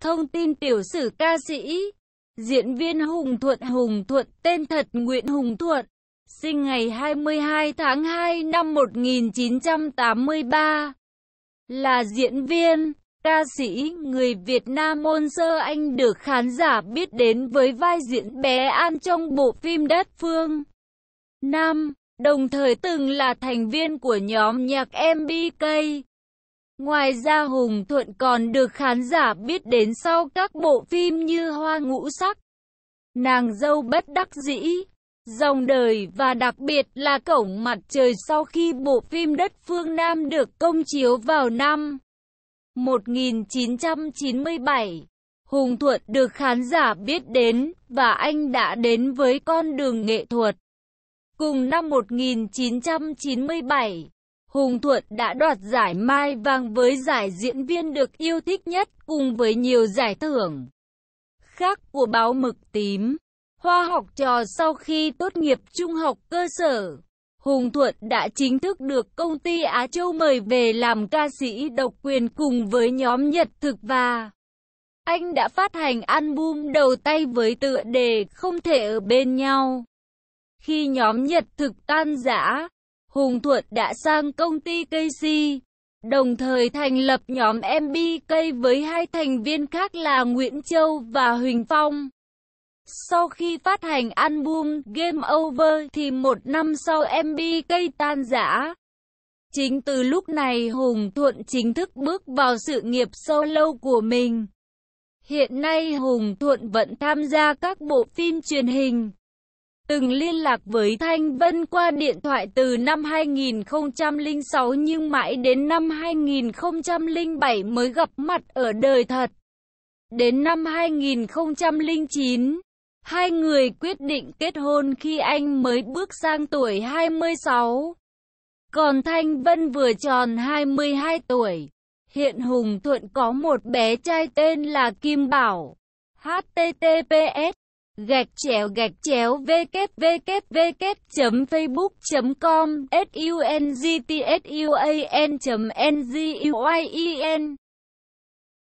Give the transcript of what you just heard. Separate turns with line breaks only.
Thông tin tiểu sử ca sĩ, diễn viên Hùng Thuận Hùng Thuận, tên thật Nguyễn Hùng Thuận, sinh ngày 22 tháng 2 năm 1983, là diễn viên, ca sĩ người Việt Nam môn sơ anh được khán giả biết đến với vai diễn bé An trong bộ phim Đất Phương. Nam. đồng thời từng là thành viên của nhóm nhạc MBK. Ngoài ra Hùng Thuận còn được khán giả biết đến sau các bộ phim như Hoa Ngũ Sắc, Nàng Dâu Bất Đắc Dĩ, Dòng Đời và đặc biệt là Cổng Mặt Trời sau khi bộ phim Đất Phương Nam được công chiếu vào năm 1997. Hùng Thuận được khán giả biết đến và anh đã đến với con đường nghệ thuật. Cùng năm 1997, Hùng Thuận đã đoạt giải Mai Vàng với giải diễn viên được yêu thích nhất cùng với nhiều giải thưởng khác của báo Mực Tím. Hoa học trò sau khi tốt nghiệp trung học cơ sở, Hùng Thuận đã chính thức được công ty Á Châu mời về làm ca sĩ độc quyền cùng với nhóm Nhật Thực và anh đã phát hành album đầu tay với tựa đề Không thể ở bên nhau. Khi nhóm Nhật Thực tan rã, Hùng Thuận đã sang công ty KC, đồng thời thành lập nhóm MBK với hai thành viên khác là Nguyễn Châu và Huỳnh Phong. Sau khi phát hành album Game Over thì một năm sau MBK tan rã. Chính từ lúc này Hùng Thuận chính thức bước vào sự nghiệp solo của mình. Hiện nay Hùng Thuận vẫn tham gia các bộ phim truyền hình, từng liên lạc với Thanh Vân qua điện thoại từ năm 2006 nhưng mãi đến năm 2007 mới gặp mặt ở đời thật. Đến năm 2009, hai người quyết định kết hôn khi anh mới bước sang tuổi 26. Còn Thanh Vân vừa tròn 22 tuổi. Hiện Hùng Thuận có một bé trai tên là Kim Bảo. HTTPS gạch chéo gạch chéo www.facebook.com sungtsuan.nguyen